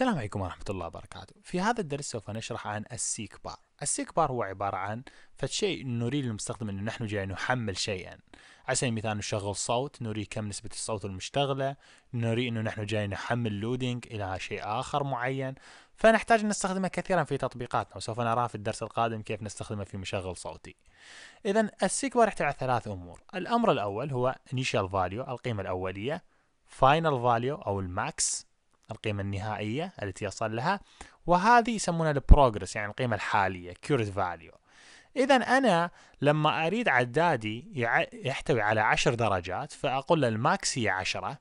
السلام عليكم ورحمة الله وبركاته في هذا الدرس سوف نشرح عن السيك بار السيك بار هو عبارة عن فشيء نريد للمستخدم أنه نحن جاي نحمل شيئا على سبيل المثال نشغل صوت نري كم نسبة الصوت المشتغلة نري أنه نحن جاي نحمل لودينج إلى شيء آخر معين فنحتاج أن نستخدمه كثيرا في تطبيقاتنا وسوف نرى في الدرس القادم كيف نستخدمه في مشغل صوتي إذا السيك بار يحتوي على ثلاث أمور الأمر الأول هو initial value القيمة الأولية final value أو الماكس القيمة النهائية التي يصل لها وهذه يسمونها البروجرس يعني القيمة الحالية كيورت فاليو إذا أنا لما أريد عدادي يحتوي على عشر درجات فأقول له الماكس هي عشرة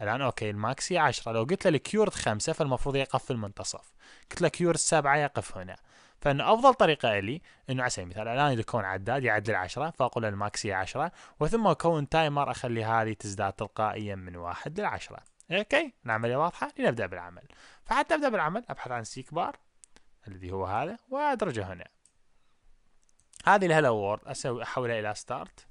الآن أوكي الماكس هي عشرة لو قلت له الكيورت خمسة فالمفروض يقف في المنتصف قلت له كيورت سبعة يقف هنا فان افضل طريقه لي انه على سبيل المثال الان اذا كون عداد يعدل 10 فاقول الماكس هي 10 وثم اكون تايمر اخلي هذه تزداد تلقائيا من واحد لعشره اوكي العملية واضحة لنبدأ بالعمل فحتى أبدأ بالعمل أبحث عن سيك بار الذي هو هذا وأدرجه هنا هذه الهلو وورد أسوي أحولها إلى ستارت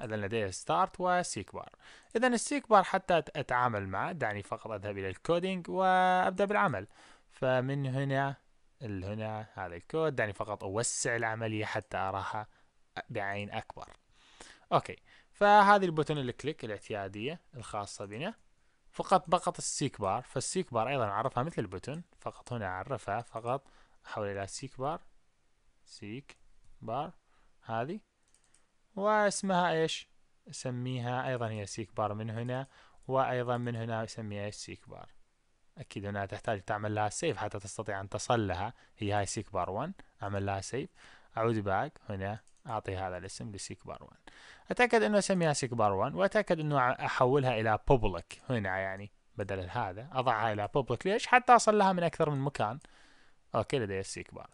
إذا لدي ستارت وسيك بار إذا السيك بار حتى أتعامل معه دعني فقط أذهب إلى الكودينج وأبدأ بالعمل فمن هنا هنا هذا الكود دعني فقط أوسع العملية حتى أراها بعين أكبر أوكي فهذه البوتون الكليك الاعتيادية الخاصة بنا فقط فقط السيك بار فالسيك بار أيضا أعرفها مثل البوتون فقط هنا أعرفها فقط أحول إلى سيك بار سيك بار هذه واسمها إيش أسميها أيضا هي سيك بار من هنا وأيضا من هنا أسميها إيش سيك بار أكيد هنا تحتاج تعمل لها سيف حتى تستطيع أن تصل لها هي هاي سيك بار 1 أعمل لها سيف أعود باك هنا أعطي هذا الاسم بار 1 أتأكد أنه أسميها سيك بار 1 وأتأكد أنه أحولها إلى بوبليك هنا يعني بدل هذا أضعها إلى بوبليك ليش؟ حتى أصل لها من أكثر من مكان أوكي لدي بار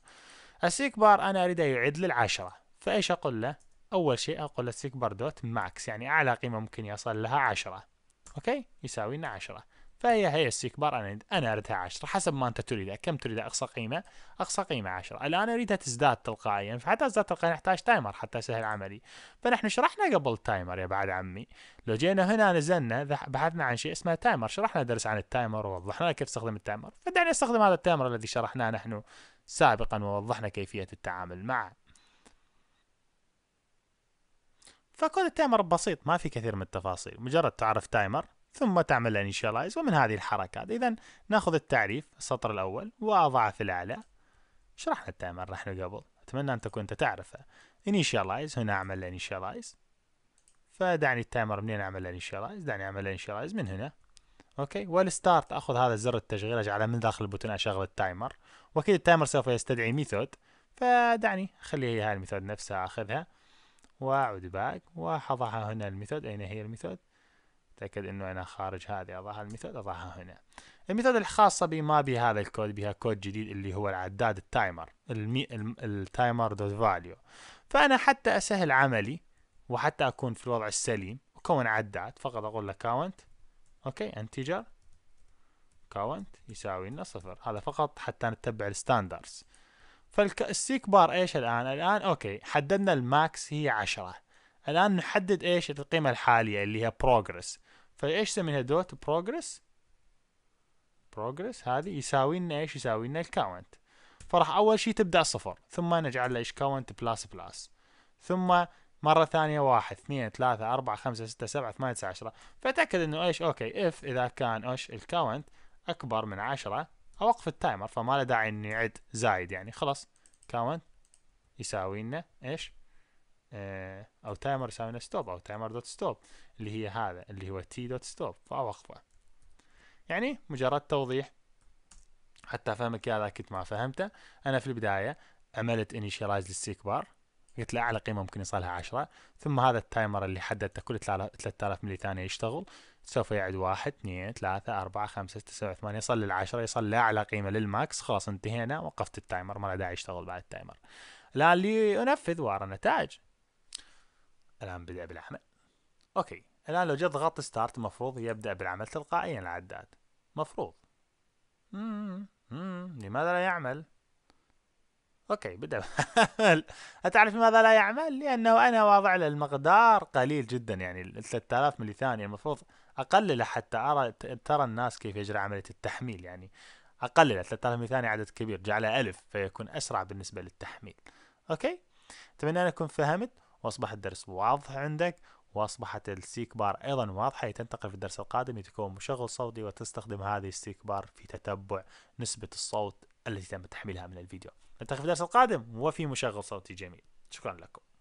السيك بار أنا أريده يعد للعشرة فإيش أقول له؟ أول شيء أقول له بار دوت ماكس يعني أعلى قيمة ممكن يصل لها عشرة أوكي يساوي لنا عشرة فهي هي استكبار انا انا اردها 10 حسب ما انت تريد كم تريد اقصى قيمه اقصى قيمه 10 الان اريدها تزداد تلقائيا فحتى تزداد تلقائيا نحتاج تايمر حتى يسهل عملي فنحن شرحنا قبل التايمر يا بعد عمي لو جينا هنا نزلنا بحثنا عن شيء اسمه تايمر شرحنا درس عن التايمر ووضحنا كيف تستخدم التايمر فدعني استخدم هذا التايمر الذي شرحناه نحن سابقا ووضحنا كيفيه التعامل معه فكود التايمر بسيط ما في كثير من التفاصيل مجرد تعرف تايمر ثم تعمل الانيشاليز ومن هذه الحركات إذا ناخذ التعريف السطر الأول وأضعه في الأعلى شرحنا التايمر نحن قبل أتمنى أن تكون أنت تعرفه انيشاليز هنا أعمل الانيشاليز فدعني التايمر منين أعمل الانيشاليز دعني أعمل الانيشاليز من هنا اوكي والستارت اخذ هذا زر التشغيل اجعله من داخل البوتون اشغل التايمر واكيد التايمر سوف يستدعي ميثود فدعني خلي هي هاي الميثود نفسها اخذها واعود باك واحضعها هنا الميثود اين هي الميثود اتاكد انه انا خارج هذه اضعها المثال اضعها هنا المثال الخاصه بي ما بي هذا الكود بها كود جديد اللي هو العداد التايمر المي... التايمر دوت فاليو فانا حتى اسهل عملي وحتى اكون في الوضع السليم اكون عداد فقط اقول له كاونت اوكي انتجر كاونت يساوي لنا صفر هذا فقط حتى نتبع الستاندرز فالسيك بار ايش الان الان اوكي حددنا الماكس هي عشرة الان نحدد ايش القيمة الحالية اللي هي بروجرس فايش سميها دوت بروجرس بروجرس هذه يساوي لنا ايش يساوي لنا الكاونت فراح اول شيء تبدا صفر ثم نجعل ايش كاونت بلس بلس ثم مرة ثانية واحد اثنين ثلاثة أربعة خمسة ستة سبعة ثمانية تسعة عشرة فتأكد إنه إيش أوكي إف إذا كان إيش الكاونت أكبر من عشرة أوقف التايمر فما له داعي إني أعد زايد يعني خلاص كاونت يساوي لنا إيش آه، او تايمر يساوي ستوب او تايمر دوت ستوب اللي هي هذا اللي هو تي دوت ستوب فاوقفه يعني مجرد توضيح حتى افهمك اياه اذا كنت ما فهمته انا في البدايه عملت انيشيلايز للسيك بار قلت له اعلى قيمه ممكن يوصلها 10 ثم هذا التايمر اللي حددته كل 3000 ملي ثانيه يشتغل سوف يعد 1 2 3 4 5 6 7 8 يصل لل 10 يصل لاعلى قيمه للماكس خلاص انتهينا وقفت التايمر ما له داعي يشتغل بعد التايمر الان لي وارى نتائج الآن بدأ بالعمل أوكي الآن لو جيت ضغطت ستارت المفروض يبدأ بالعمل تلقائيا العداد مفروض مم. مم. لماذا لا يعمل؟ اوكي بدأ أتعرف لماذا لا يعمل؟ لأنه أنا واضع له المقدار قليل جدا يعني 3000 ملي ثانية المفروض أقلله حتى أرى ترى الناس كيف يجرى عملية التحميل يعني أقلله 3000 ملي ثانية عدد كبير جعله ألف فيكون أسرع بالنسبة للتحميل أوكي؟ أتمنى أن أكون فهمت واصبح الدرس واضح عندك واصبحت السيك بار ايضا واضحه تنتقل في الدرس القادم لتكون مشغل صوتي وتستخدم هذه السيك بار في تتبع نسبه الصوت التي تم تحميلها من الفيديو نلتقي في الدرس القادم وفي مشغل صوتي جميل شكرا لكم